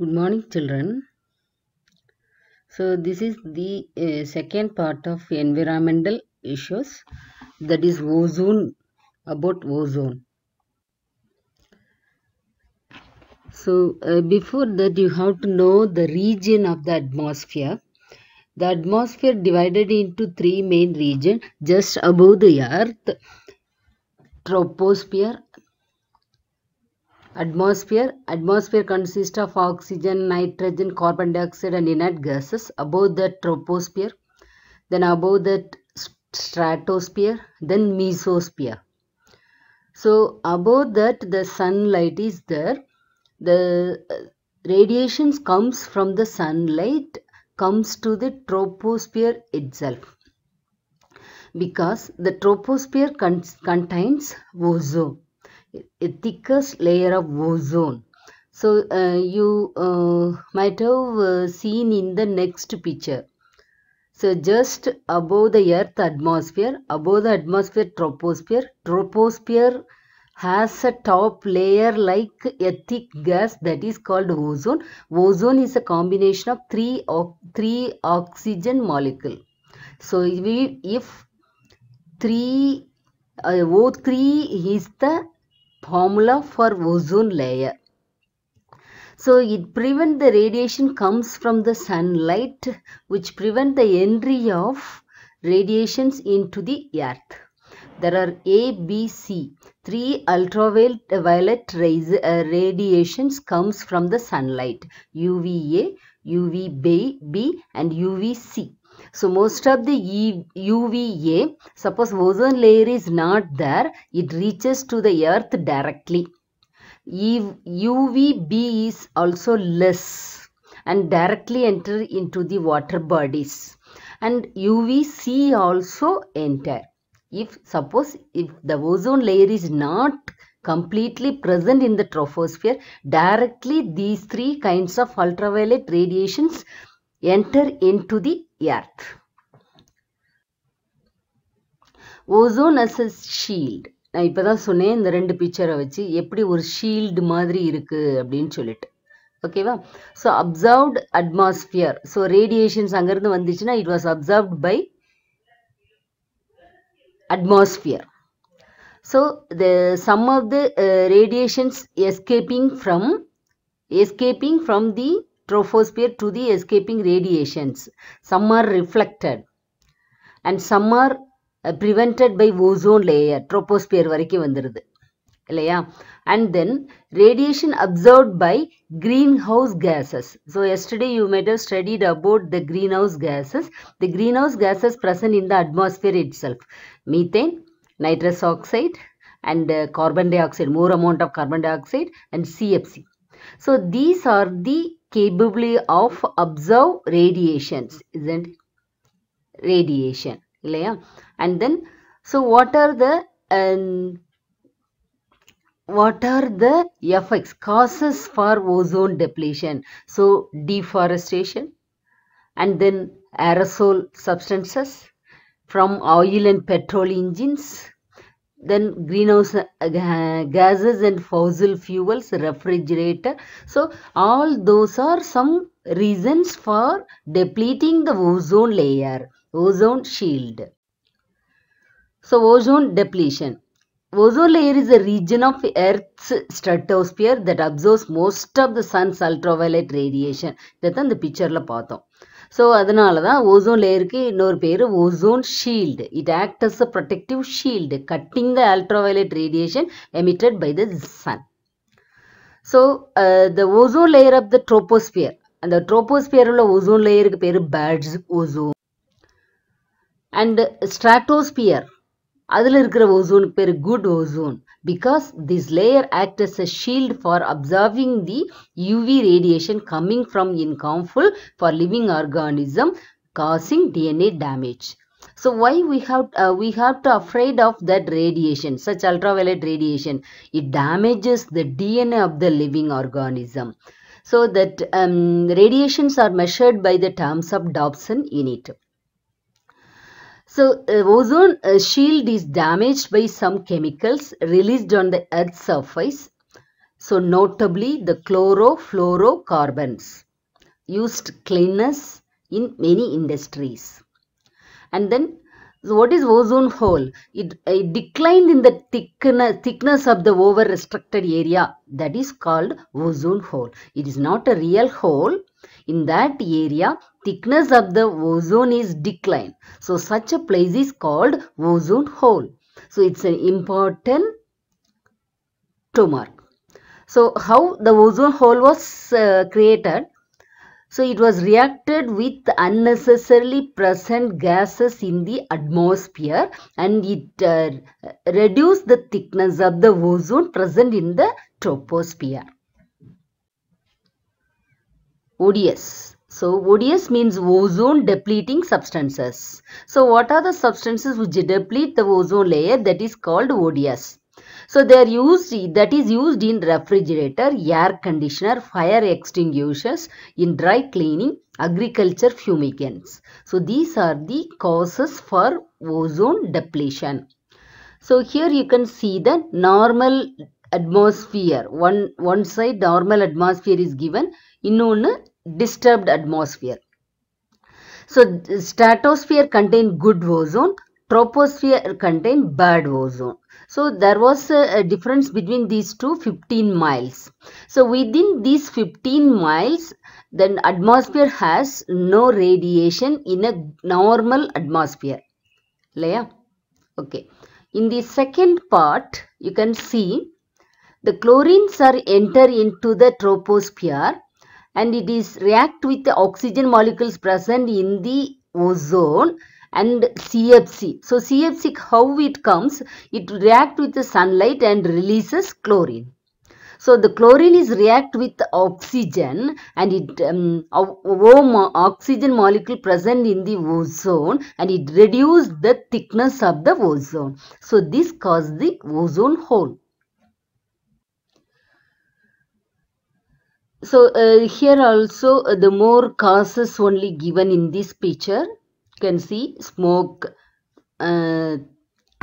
good morning children so this is the uh, second part of environmental issues that is ozone about ozone so uh, before that you have to know the region of the atmosphere the atmosphere divided into three main region just above the earth troposphere Atmosphere. Atmosphere consists of oxygen, nitrogen, carbon dioxide and inert gases. Above that troposphere. Then above that stratosphere. Then mesosphere. So above that the sunlight is there. The uh, radiations comes from the sunlight comes to the troposphere itself because the troposphere contains ozone thickest layer of ozone so uh, you uh, might have uh, seen in the next picture so just above the earth atmosphere above the atmosphere troposphere troposphere has a top layer like a thick gas that is called ozone ozone is a combination of three three oxygen molecule so if, we, if three uh, O3 is the formula for ozone layer. So it prevent the radiation comes from the sunlight which prevent the entry of radiations into the earth. There are A, B, C. Three ultraviolet rays, uh, radiations comes from the sunlight. UVA, UVB and UVC. So most of the uv UVA, suppose ozone layer is not there, it reaches to the earth directly. uv UVB is also less and directly enter into the water bodies and UVC also enter. If suppose if the ozone layer is not completely present in the troposphere, directly these three kinds of ultraviolet radiations enter into the earth. Ozone as a shield நான் இப்போ சொன்னேன் இந்த ரெண்டு பிக்சரை வச்சு எப்படி ஒரு shield மாதிரி இருக்கு அப்படின்னு சொல்லிட்டு ஓகேவா so absorbed atmosphere so radiations அங்கேருந்து வந்துச்சுன்னா it was absorbed by atmosphere so the some of the radiations escaping from escaping from the troposphere to the escaping radiations. Some are reflected and some are uh, prevented by ozone layer, troposphere வரைக்கு வந்திருது. and then radiation observed by greenhouse gases so yesterday you might have studied about the greenhouse gases the greenhouse gases present in the atmosphere itself methane nitrous oxide and uh, carbon dioxide more amount of carbon dioxide and cfc so these are the capably of observe radiations isn't it? radiation layer and then so what are the um, what are the effects causes for ozone depletion so deforestation and then aerosol substances from oil and petrol engines then greenhouse uh, gases and fossil fuels refrigerator so all those are some reasons for depleting the ozone layer ozone shield so ozone depletion Ozone layer is a region of Earth's stratosphere that absorbs most of the sun's ultraviolet radiation. இதைத்தான் இந்த பிக்சரில் பார்த்தோம் so அதனால தான் ozone லேயருக்கு இன்னொரு பேர் ozone shield it act as a protective shield cutting the ultraviolet radiation emitted by the sun so the ozone layer of the troposphere அந்த ட்ரோப்போஸ்பியர் உள்ள ஓசோன் லேயருக்கு பேர் பேட்ஸ் ஓசோன் அண்ட் ஸ்ட்ராட்டோஸ்பியர் அதில் இருக்கிற ozone பேர் good ozone because this layer act as a shield for absorbing the UV radiation coming from in காம்ஃபுல் for living organism causing DNA damage. So why we have uh, we have to afraid of that radiation, such ultraviolet radiation? It damages the DNA of the living organism. So that um, radiations are measured by the terms of Dobson unit. So uh, ozone uh, shield is damaged by some chemicals released on the earth's surface. So notably the chlorofluorocarbons used cleaners in many industries. And then so what is ozone hole? It, it declined in the thickness, thickness of the over restricted area that is called ozone hole. It is not a real hole in that area, thickness of the ozone is declined. So, such a place is called ozone hole. So, it's an important to mark. So, how the ozone hole was uh, created? So, it was reacted with unnecessarily present gases in the atmosphere and it uh, reduced the thickness of the ozone present in the troposphere. ODS. So ODS means ozone depleting substances. So what are the substances which deplete the ozone layer that is called ODS. So they are used that is used in refrigerator, air conditioner, fire extinguishers, in dry cleaning, agriculture fumigants. So these are the causes for ozone depletion. So here you can see the normal atmosphere. One, one side normal atmosphere is given. இன்னொன்று disturbed atmosphere. So stratosphere contained good ozone, troposphere contained bad ozone. So there was a, difference between these two 15 miles. So within these 15 miles, then atmosphere has no radiation in a normal atmosphere. Layer, Okay. In the second part, you can see the chlorines are enter into the troposphere and it is react with the oxygen molecules present in the ozone and CFC. So CFC how it comes? It react with the sunlight and releases chlorine. So the chlorine is react with oxygen and it um, oxygen molecule present in the ozone and it reduce the thickness of the ozone. So this cause the ozone hole. so uh, here also uh, the more causes only given in this picture you can see smoke uh,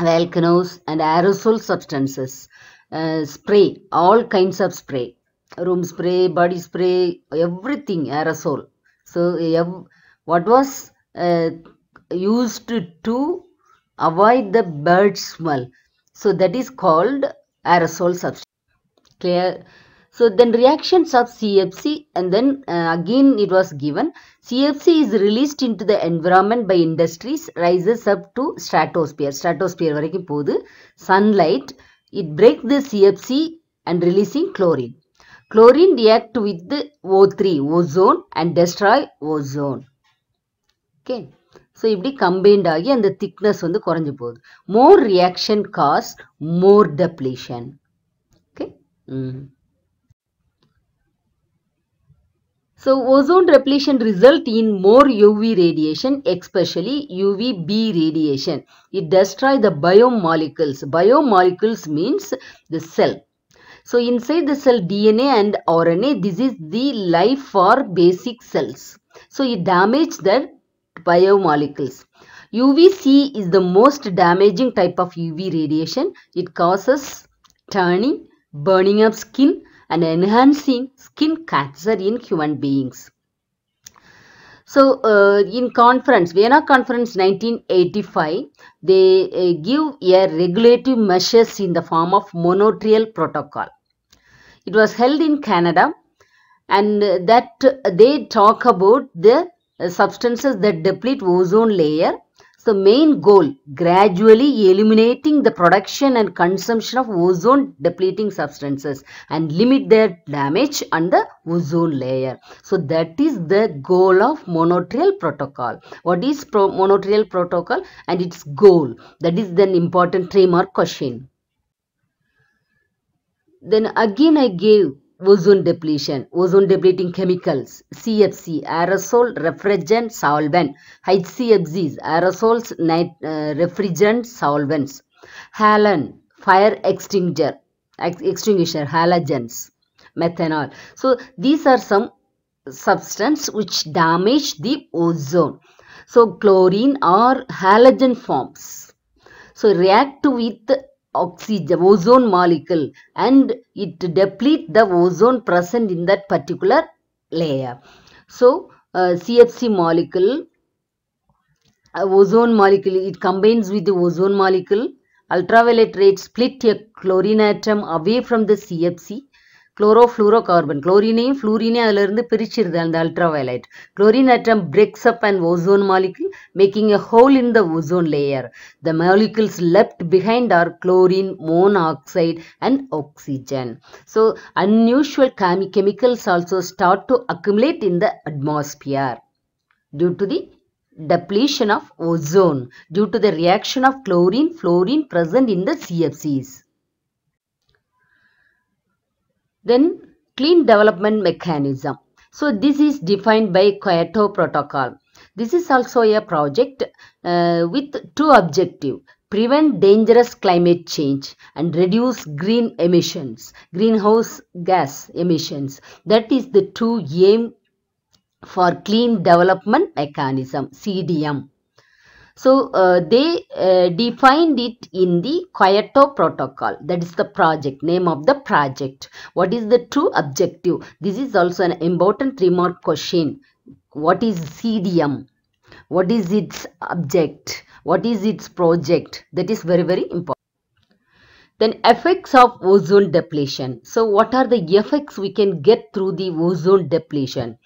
volcanoes and aerosol substances uh, spray all kinds of spray room spray body spray everything aerosol so what was uh, used to avoid the bird smell so that is called aerosol substance clear so then reactions of CFC and then uh, again it was given. CFC is released into the environment by industries, rises up to stratosphere. Stratosphere வரைக்கும் போது sunlight, it breaks the CFC and releasing chlorine. Chlorine react with the O3, ozone and destroy ozone. Okay. So if இப்படி combined again, the thickness, வந்து குறைஞ்சி போகுது more More reaction cause more depletion. Okay. Mm-hmm. So ozone depletion result in more UV radiation, especially UVB radiation. It destroys the biomolecules. Biomolecules means the cell. So inside the cell DNA and RNA, this is the life for basic cells. So it damages the biomolecules. UVC is the most damaging type of UV radiation. It causes turning, burning of skin, and enhancing skin cancer in human beings. So uh, in conference, Vienna conference 1985, they uh, give a regulative measures in the form of monotrial protocol. It was held in Canada and that they talk about the substances that deplete ozone layer the main goal gradually eliminating the production and consumption of ozone depleting substances and limit their damage on the ozone layer. So that is the goal of monotrial protocol. What is pro monotrial protocol and its goal? That is an important trademark question. Then again I gave ozone depletion, ozone depleting chemicals, CFC, aerosol, refrigerant, solvent, HCFCs, aerosols, uh, refrigerant, solvents, halon, fire extinguisher, extinguisher, halogens, methanol. So these are some substance which damage the ozone. So chlorine or halogen forms. So react with oxygen ozone molecule and it deplete the ozone present in that particular layer so uh, cfc molecule uh, ozone molecule it combines with the ozone molecule ultraviolet rays split a chlorine atom away from the cfc chlorofluorocarbon chlorine ayum fluorine adil irundhu pirichirudhu and ultraviolet chlorine atom breaks up an ozone molecule making a hole in the ozone layer the molecules left behind are chlorine monoxide and oxygen so unusual chemicals also start to accumulate in the atmosphere due to the depletion of ozone due to the reaction of chlorine fluorine present in the cfcs then clean development mechanism. So this is defined by Kyoto Protocol. This is also a project uh, with two objectives prevent dangerous climate change and reduce green emissions greenhouse gas emissions that is the two aim for clean development mechanism cdm so uh, they uh, defined it in the Kyoto Protocol. That is the project, name of the project. What is the true objective? This is also an important remark question. What is CDM? What is its object? What is its project? That is very, very important then effects of ozone depletion so what are the effects we can get through the ozone depletion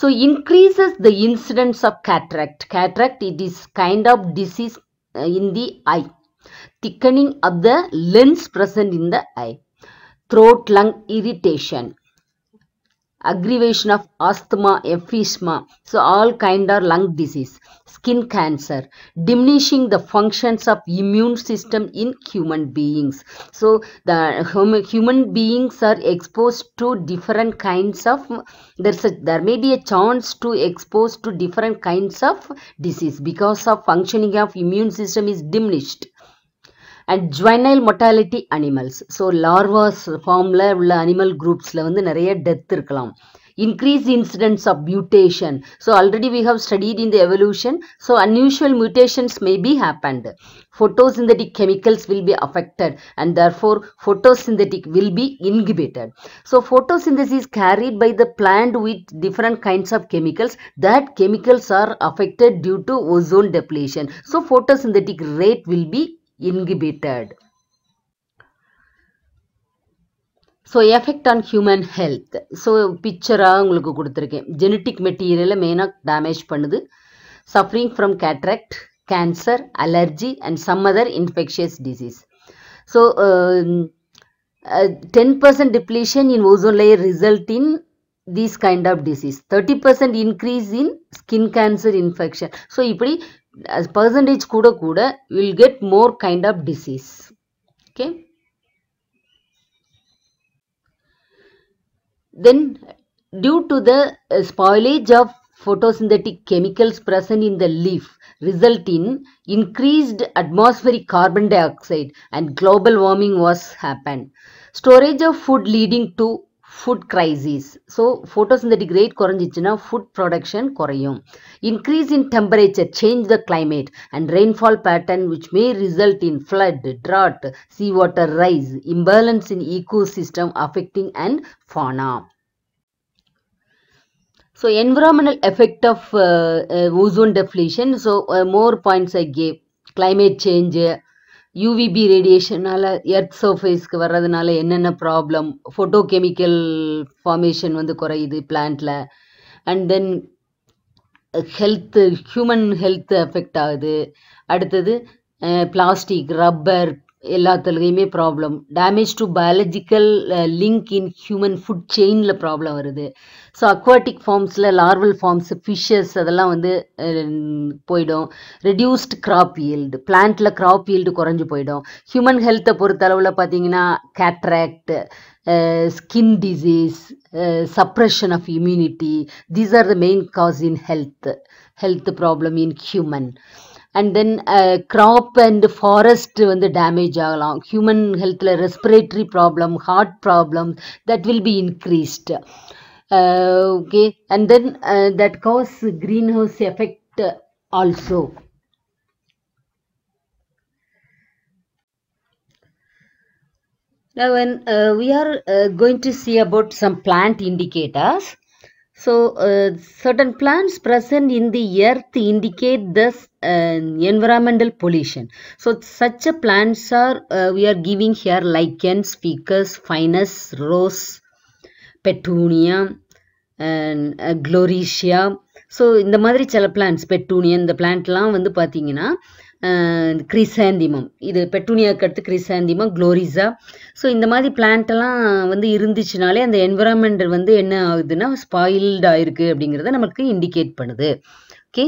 so increases the incidence of cataract. Cataract it is kind of disease uh, in the eye. Thickening of the lens present in the eye. Throat lung irritation aggravation of asthma, emphysema, so all kind of lung disease, skin cancer, diminishing the functions of immune system in human beings. So the hum, human beings are exposed to different kinds of, there's a, there may be a chance to expose to different kinds of disease because of functioning of immune system is diminished juvenile mortality animals. So so form ஃபார்மில் animal groups குரூப்ஸில் வந்து நிறைய death இருக்கலாம் Increase incidence of mutation. So already we have studied in the evolution. So unusual mutations may be happened. Photosynthetic chemicals will be affected and therefore photosynthetic will be inhibited. So photosynthesis carried by the plant with different kinds of chemicals that chemicals are affected due to ozone depletion. So photosynthetic rate will be inhibited. So, effect on human health. So, picture are genetic material may damage suffering from cataract, cancer, allergy, and some other infectious disease. So, 10% um, uh, depletion in ozone layer result in this kind of disease. 30% increase in skin cancer infection. So, as percentage கூட கூட you will get more kind of disease okay then due to the uh, spoilage of photosynthetic chemicals present in the leaf result in increased atmospheric carbon dioxide and global warming was happened storage of food leading to food crises. So, photosynthetic rate koranjichina, food production korayum. Increase in temperature, change the climate and rainfall pattern which may result in flood, drought, seawater rise, imbalance in ecosystem affecting and fauna. So, environmental effect of uh, uh, ozone depletion. So, uh, more points I gave. Climate change, UVB ரேடியேஷனால் earth சர்ஃபேஸ்க்கு வர்றதுனால என்னென்ன problem photo chemical formation வந்து குறையுது பிளான்ட்டில் and then health human health effect ஆகுது அடுத்தது plastic rubber எல்லாத்துலேயுமே problem damage to biological link in human food செயினில் ப்ராப்ளம் வருது ஸோ அக்வாட்டிக் ஃபார்ம்ஸில் லார்வல் ஃபார்ம்ஸ் ஃபிஷ்ஷஸ் அதெல்லாம் வந்து போயிடும் ரெடியூஸ்ட் கிராப் ஈல்டு பிளான்ட்டில் கிராப் ஈல்டு குறைஞ்சி போயிடும் ஹியூமன் ஹெல்த்தை பொறுத்தளவில் பார்த்தீங்கன்னா cataract skin disease suppression of immunity these are the main cos in health health problem in human and then uh, crop and forest and the damage along human health la respiratory problem heart problem that will be increased uh, okay and then uh, that cause greenhouse effect also now when we are going to see about some plant indicators So, uh, certain plants present in the earth indicate this uh, environmental pollution. So, such a plants are uh, we are giving here lichens, ficus, finus, rose, petunia, and uh, gloracia. So இந்த மாதிரி சில plans பெட்டூனியன் இந்த பிளான்ட்லாம் வந்து பார்த்தீங்கன்னா கிரிசாந்திமம் இது பெட்டூனியாவுக்கு அடுத்து கிரிசாந்திமம் க்ளோரிஸா so இந்த மாதிரி பிளான்ட்டெல்லாம் வந்து இருந்துச்சுனாலே அந்த என்விரான்மெண்டல் வந்து என்ன ஆகுதுன்னா ஸ்பாயில்ட் ஆயிருக்கு அப்படிங்கிறத நமக்கு இண்டிகேட் பண்ணுது okay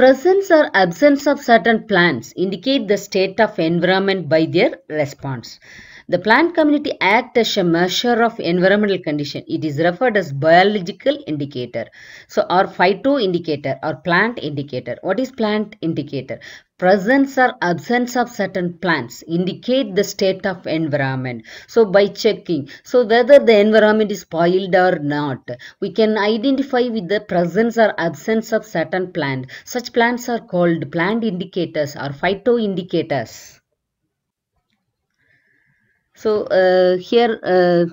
Presence or absence of certain plants indicate the state of environment by their response The Plant Community Act as a measure of environmental condition. It is referred as biological indicator. So our phyto indicator or plant indicator. What is plant indicator? presence or absence of certain plants indicate the state of environment so by checking so whether the environment is spoiled or not we can identify with the presence or absence of certain plant such plants are called plant indicators or phyto indicators so uh, here uh,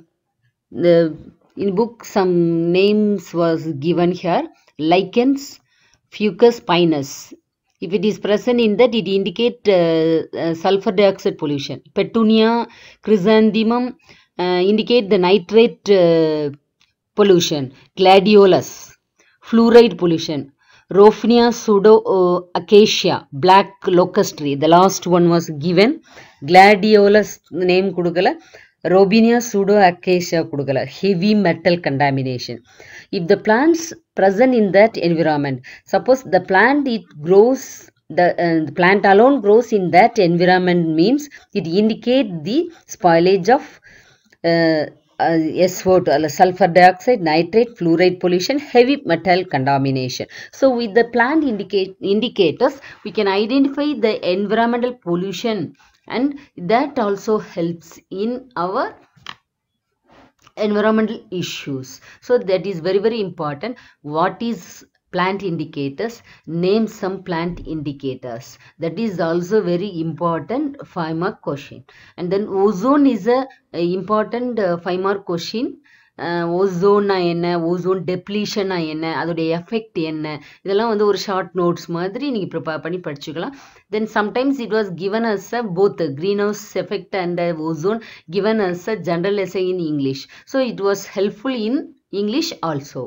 the, in book some names was given here lichens fucus pinus if it is present in that it indicate uh, uh sulfur dioxide pollution petunia chrysanthemum uh, indicate the nitrate uh, pollution gladiolus fluoride pollution Rophnia pseudo acacia, black locust tree. The last one was given. Gladiolus name kudugala. Robinia pseudo acacia kudugala. Heavy metal contamination. If the plants present in that environment, suppose the plant it grows the, uh, plant alone grows in that environment means it indicate the spoilage of uh, uh, SO2 uh, sulfur dioxide, nitrate, fluoride pollution, heavy metal contamination. So with the plant indicators, we can identify the environmental pollution and that also helps in our environmental issues. So that is very very important. What is plant indicators name some plant indicators that is also very important five mark question and then ozone is a, important uh, five question uh, ozone enna ozone depletion enna adude effect enna idella vandu or short notes madri neenga prepare panni padichikalam then sometimes it was given as both greenhouse effect and ozone given as a general essay in english so it was helpful in english also